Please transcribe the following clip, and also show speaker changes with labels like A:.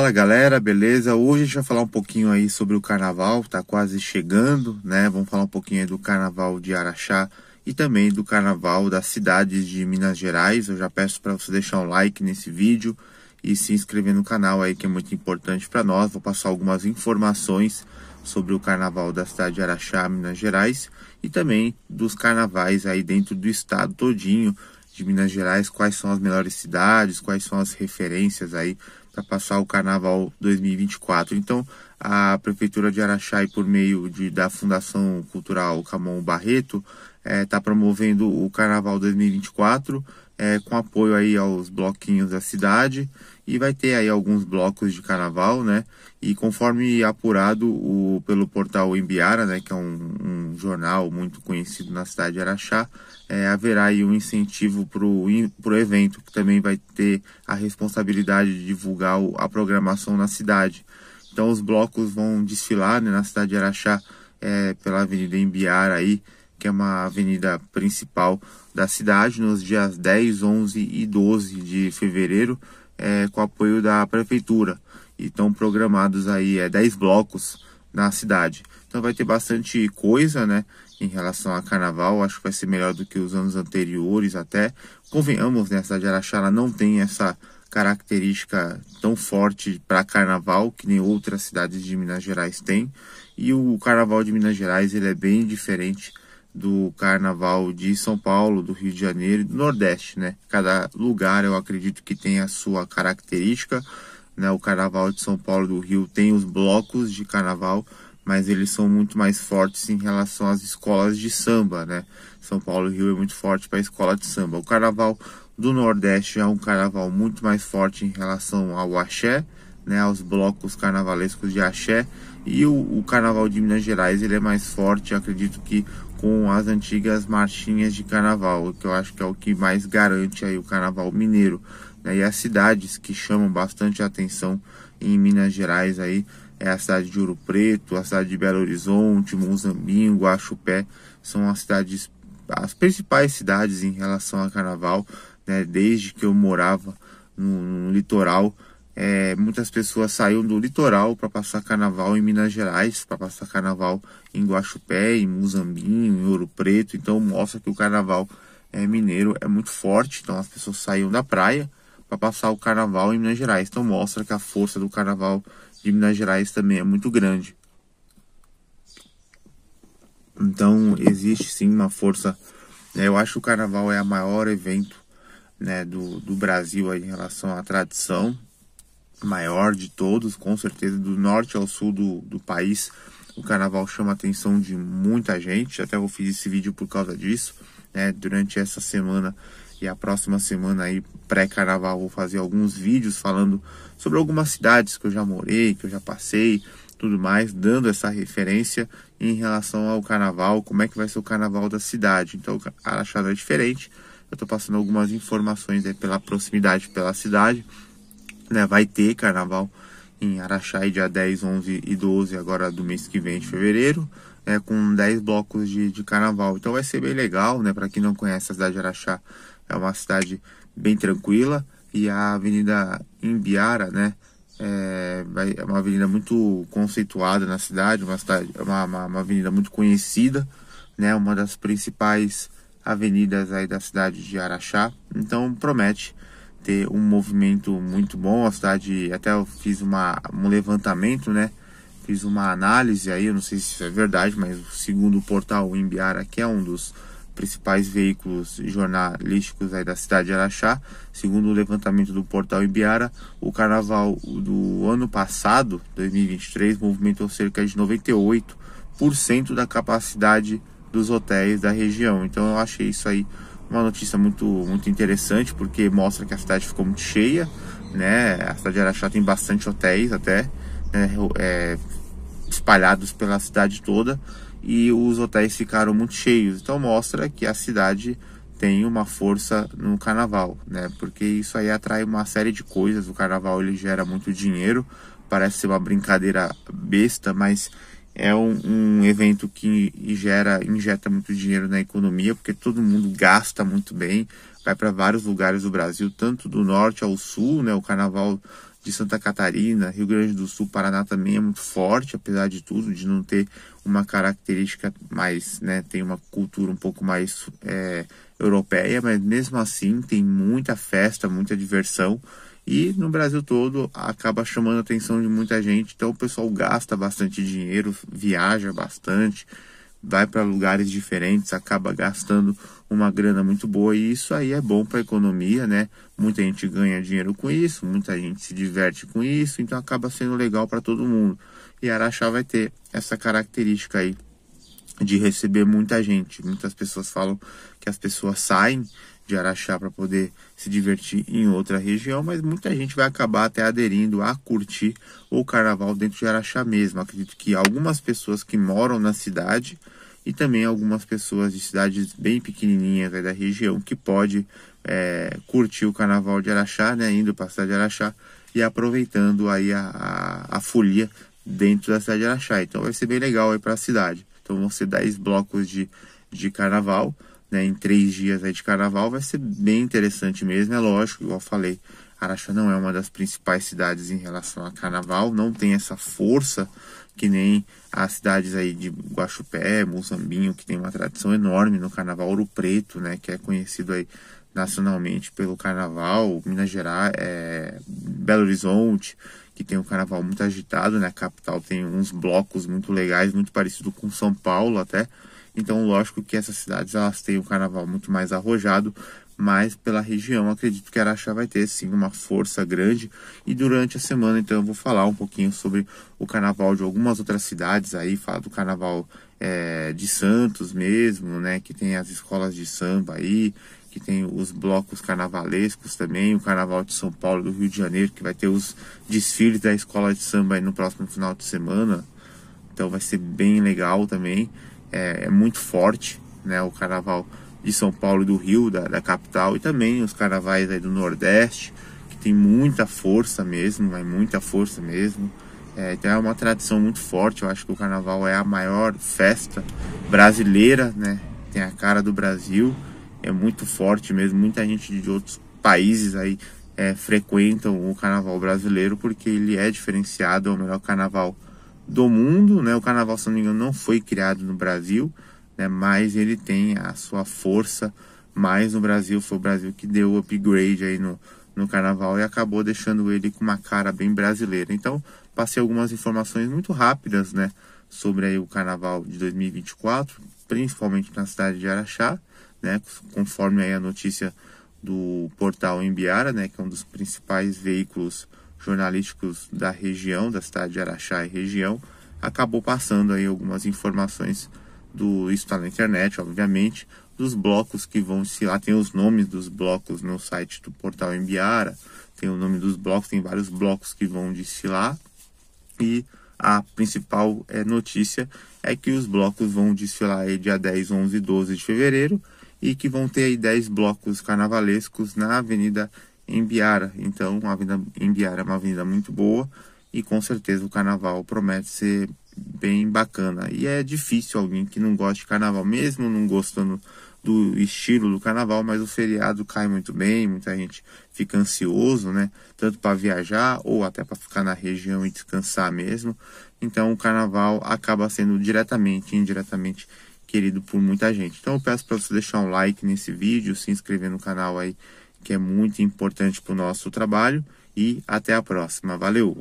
A: Fala galera, beleza? Hoje a gente vai falar um pouquinho aí sobre o carnaval, tá quase chegando, né? Vamos falar um pouquinho aí do carnaval de Araxá e também do carnaval das cidades de Minas Gerais. Eu já peço para você deixar um like nesse vídeo e se inscrever no canal aí que é muito importante para nós. Vou passar algumas informações sobre o carnaval da cidade de Araxá, Minas Gerais e também dos carnavais aí dentro do estado todinho de Minas Gerais, quais são as melhores cidades, quais são as referências aí para passar o Carnaval 2024. Então, a Prefeitura de Araxá e por meio de, da Fundação Cultural Camon Barreto, está eh, é, promovendo o Carnaval 2024 é, eh, com apoio aí aos bloquinhos da cidade e vai ter aí alguns blocos de carnaval, né? E conforme apurado o, pelo portal Embiara, né, que é um, um um jornal muito conhecido na cidade de Araxá, é, haverá aí um incentivo para o evento, que também vai ter a responsabilidade de divulgar a programação na cidade. Então os blocos vão desfilar né, na cidade de Araxá é, pela Avenida Embiara aí, que é uma avenida principal da cidade, nos dias 10, 11 e 12 de fevereiro, é, com apoio da prefeitura. E estão programados aí é, 10 blocos na cidade. Então vai ter bastante coisa, né? Em relação a carnaval, acho que vai ser melhor do que os anos anteriores até. Convenhamos, né? A cidade de Araxá não tem essa característica tão forte para carnaval que nem outras cidades de Minas Gerais têm. E o carnaval de Minas Gerais ele é bem diferente do carnaval de São Paulo, do Rio de Janeiro e do Nordeste, né? Cada lugar eu acredito que tem a sua característica né? O Carnaval de São Paulo do Rio tem os blocos de carnaval, mas eles são muito mais fortes em relação às escolas de samba, né? São Paulo do Rio é muito forte para a escola de samba. O Carnaval do Nordeste é um carnaval muito mais forte em relação ao axé, né, aos blocos carnavalescos de axé. E o, o, carnaval de Minas Gerais ele é mais forte, acredito que com as antigas marchinhas de carnaval, que eu acho que é o que mais garante aí o carnaval mineiro. Né? E as cidades que chamam bastante atenção em Minas Gerais aí é a cidade de Ouro Preto, a cidade de Belo Horizonte, Muzambinho, Guaxupé, são as cidades as principais cidades em relação a carnaval, né? Desde que eu morava no, no litoral, é, muitas pessoas saíam do litoral para passar carnaval em Minas Gerais, para passar carnaval em Guaxupé, em Muzambinho, em Ouro Preto. Então mostra que o carnaval é, mineiro é muito forte. Então as pessoas saíam da praia para passar o carnaval em Minas Gerais. Então mostra que a força do carnaval de Minas Gerais também é muito grande. Então existe sim uma força. Né? Eu acho que o carnaval é o maior evento né, do, do Brasil em relação à tradição, maior de todos, com certeza, do norte ao sul do, do país. O carnaval chama a atenção de muita gente. Até eu fiz esse vídeo por causa disso. Né? Durante essa semana que a próxima semana aí, pré-carnaval, vou fazer alguns vídeos falando sobre algumas cidades que eu já morei, que eu já passei, tudo mais, dando essa referência em relação ao carnaval, como é que vai ser o carnaval da cidade. Então, Araxá é diferente. Eu estou passando algumas informações aí pela proximidade, pela cidade. Né? Vai ter carnaval em Araxá dia 10, 11 e 12 agora do mês que vem de fevereiro, é com 10 blocos de, de carnaval. Então vai ser bem legal, né? Para quem não conhece a cidade de Araxá, é uma cidade bem tranquila e a Avenida Imbiara, né? É, é uma avenida muito conceituada na cidade, uma, cidade, é uma, uma, uma avenida muito conhecida, né? Uma das principais avenidas aí da cidade de Araxá. Então promete ter um movimento muito bom. A cidade, até eu fiz uma, um levantamento, né? Fiz uma análise aí, eu não sei se isso é verdade, mas segundo o portal Imbiara, que é um dos principais veículos jornalísticos da cidade de Araxá. Segundo o levantamento do portal Ibiara, o carnaval do ano passado, 2023, movimentou cerca de 98% da capacidade dos hotéis da região. Então eu achei isso aí uma notícia muito, muito interessante, porque mostra que a cidade ficou muito cheia, né? A cidade de Araxá tem bastante hotéis até, né? é, espalhados pela cidade toda e os hotéis ficaram muito cheios. Então mostra que a cidade tem uma força no carnaval, né? Porque isso aí atrai uma série de coisas. O carnaval ele gera muito dinheiro. Parece ser uma brincadeira besta, mas é um, um, evento que gera, injeta muito dinheiro na economia, porque todo mundo gasta muito bem, vai para vários lugares do Brasil, tanto do norte ao sul, né? O carnaval de Santa Catarina, Rio Grande do Sul, Paraná também é muito forte, apesar de tudo, de não ter uma característica mais, né, tem uma cultura um pouco mais é, europeia, mas mesmo assim tem muita festa, muita diversão e no Brasil todo acaba chamando a atenção de muita gente, então o pessoal gasta bastante dinheiro, viaja bastante, vai para lugares diferentes, acaba gastando uma grana muito boa e isso aí é bom para a economia, né? Muita gente ganha dinheiro com isso, muita gente se diverte com isso, então acaba sendo legal para todo mundo. E Araxá vai ter essa característica aí de receber muita gente. Muitas pessoas falam que as pessoas saem de Araxá para poder se divertir em outra região, mas muita gente vai acabar até aderindo a curtir o carnaval dentro de Araxá mesmo. Acredito que algumas pessoas que moram na cidade e também algumas pessoas de cidades bem pequenininhas da região que pode é, curtir o carnaval de Araxá, né, indo para a cidade de Araxá e aproveitando aí a, a, a folia dentro da cidade de Araxá. Então vai ser bem legal aí para a cidade. Então vão ser 10 blocos de, de carnaval, né? Em três dias aí de carnaval vai ser bem interessante mesmo, é lógico, igual falei. Araxá não é uma das principais cidades em relação a carnaval, não tem essa força que nem as cidades aí de Guaxupé, Moçambinho, que tem uma tradição enorme no carnaval, Ouro Preto, né, que é conhecido aí nacionalmente pelo carnaval, Minas Gerais, é, Belo Horizonte, que tem um carnaval muito agitado, né? A capital tem uns blocos muito legais, muito parecido com São Paulo até. Então, lógico que essas cidades elas têm um carnaval muito mais arrojado, mas pela região acredito que Araxá vai ter sim uma força grande. E durante a semana, então, eu vou falar um pouquinho sobre o carnaval de algumas outras cidades aí, falar do carnaval é, de Santos mesmo, né? Que tem as escolas de samba aí, que tem os blocos carnavalescos também, o Carnaval de São Paulo do Rio de Janeiro, que vai ter os desfiles da escola de samba no próximo final de semana. Então vai ser bem legal também. É, é muito forte né, o Carnaval de São Paulo do Rio, da, da capital, e também os carnavais aí do Nordeste, que tem muita força mesmo, é muita força mesmo. É, então é uma tradição muito forte, eu acho que o carnaval é a maior festa brasileira, né? Tem a cara do Brasil é muito forte mesmo. Muita gente de outros países aí é, frequentam o carnaval brasileiro porque ele é diferenciado, é o melhor carnaval do mundo, né? O carnaval, se não me engano, não foi criado no Brasil, né? Mas ele tem a sua força mais no Brasil. Foi o Brasil que deu o upgrade aí no, no carnaval e acabou deixando ele com uma cara bem brasileira. Então, passei algumas informações muito rápidas, né? Sobre aí o carnaval de 2024, principalmente na cidade de Araxá né, conforme a notícia do portal Embiara, né, que é um dos principais veículos jornalísticos da região, da cidade de Araxá e região, acabou passando aí algumas informações do isso está na internet, obviamente, dos blocos que vão se lá tem os nomes dos blocos no site do portal Embiara, tem o nome dos blocos, tem vários blocos que vão desfilar e a principal é, notícia é que os blocos vão desfilar aí dia 10, 11 e 12 de fevereiro e que vão ter aí 10 blocos carnavalescos na Avenida Embiara. Então, a Avenida Embiara é uma avenida muito boa e com certeza o carnaval promete ser bem bacana. E é difícil alguém que não gosta de carnaval, mesmo não gostando do estilo do carnaval, mas o feriado cai muito bem, muita gente fica ansioso, né? Tanto para viajar ou até para ficar na região e descansar mesmo. Então o carnaval acaba sendo diretamente, indiretamente querido por muita gente. Então eu peço para você deixar um like nesse vídeo, se inscrever no canal aí, que é muito importante para o nosso trabalho. E até a próxima. Valeu!